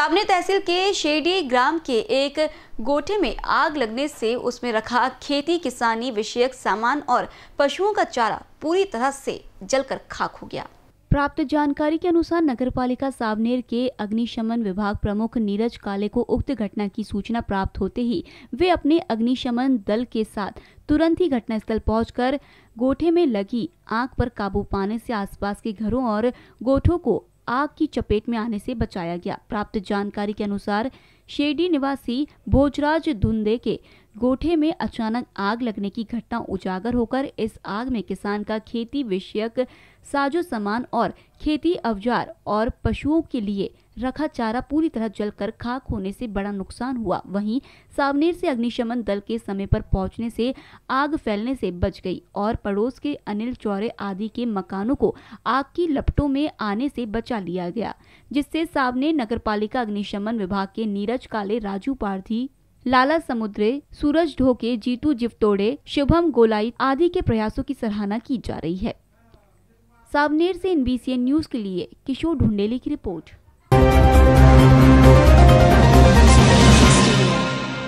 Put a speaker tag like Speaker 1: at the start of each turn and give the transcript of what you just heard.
Speaker 1: सामने तहसील के शेडी ग्राम के एक गोठे में आग लगने से उसमें रखा खेती किसानी विषयक सामान और पशुओं का चारा पूरी तरह से जलकर खाक हो गया प्राप्त जानकारी के अनुसार नगरपालिका सावनेर के अग्निशमन विभाग प्रमुख नीरज काले को उक्त घटना की सूचना प्राप्त होते ही वे अपने अग्निशमन दल के साथ तुरंत ही घटनास्थल पहुंचकर गोठे में लगी आग पर काबू पाने से आसपास के घरों और गोठों को आग की चपेट में आने से बचाया गया प्राप्त जानकारी के अनुसार शेडी निवासी भोजराज धुंदे के गोठे में अचानक आग लगने की घटना उजागर होकर इस आग में किसान का खेती विषयक साजो सामान और खेती अवजार और पशुओं के लिए रखा चारा पूरी तरह जलकर खाक होने से बड़ा नुकसान हुआ वहीं सावनेर से अग्निशमन दल के समय पर पहुंचने से आग फैलने से बच गई और पड़ोस के अनिल चौरे आदि के मकानों को आग की लपटों में आने से बचा लिया गया जिससे सावनेर नगर पालिका अग्निशमन विभाग के नीरज सूरज काले राजू पारधी लाला समुद्रे सूरज ढोके जीतू जिफतोड़े शुभम गोलाई आदि के प्रयासों की सराहना की जा रही है सावनेर से एनबीसीएन न्यूज के लिए किशोर ढुंडेली की रिपोर्ट